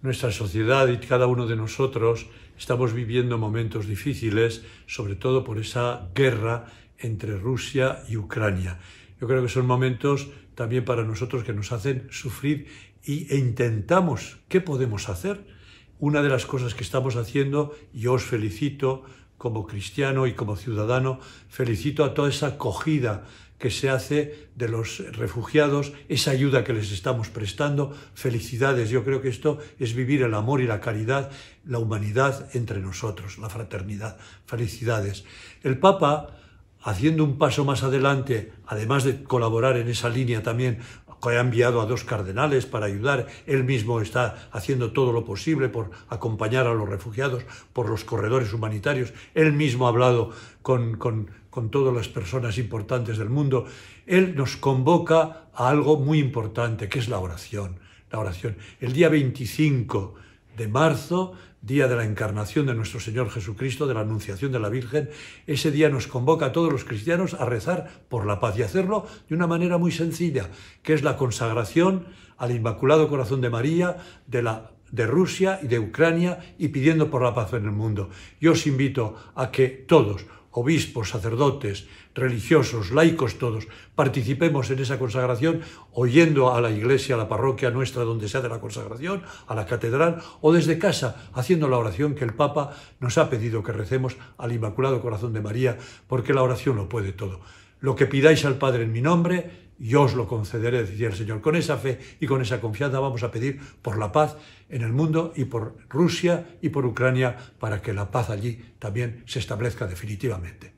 Nuestra sociedad y cada uno de nosotros estamos viviendo momentos difíciles, sobre todo por esa guerra entre Rusia y Ucrania. Yo creo que son momentos también para nosotros que nos hacen sufrir y, intentamos, ¿qué podemos hacer? Una de las cosas que estamos haciendo, y os felicito como cristiano y como ciudadano, felicito a toda esa acogida que se hace de los refugiados, esa ayuda que les estamos prestando. Felicidades, yo creo que esto es vivir el amor y la caridad, la humanidad entre nosotros, la fraternidad. Felicidades. El Papa, haciendo un paso más adelante, además de colaborar en esa línea también que ha enviado a dos cardenales para ayudar, él mismo está haciendo todo lo posible por acompañar a los refugiados, por los corredores humanitarios, él mismo ha hablado con, con todas las personas importantes del mundo, él nos convoca a algo muy importante, que es la oración. La oración. El día 25 de marzo, día de la encarnación de nuestro Señor Jesucristo, de la Anunciación de la Virgen, ese día nos convoca a todos los cristianos a rezar por la paz y hacerlo de una manera muy sencilla, que es la consagración al Inmaculado Corazón de María, de la de Rusia y de Ucrania y pidiendo por la paz en el mundo. Yo os invito a que todos obispos, sacerdotes, religiosos, laicos todos, participemos en esa consagración oyendo a la iglesia, a la parroquia nuestra donde se de la consagración, a la catedral o desde casa haciendo la oración que el Papa nos ha pedido que recemos al Inmaculado Corazón de María, porque la oración lo puede todo. Lo que pidáis al Padre en mi nombre, yo os lo concederé, decía el Señor. Con esa fe y con esa confianza vamos a pedir por la paz en el mundo y por Rusia y por Ucrania para que la paz allí también se establezca definitivamente.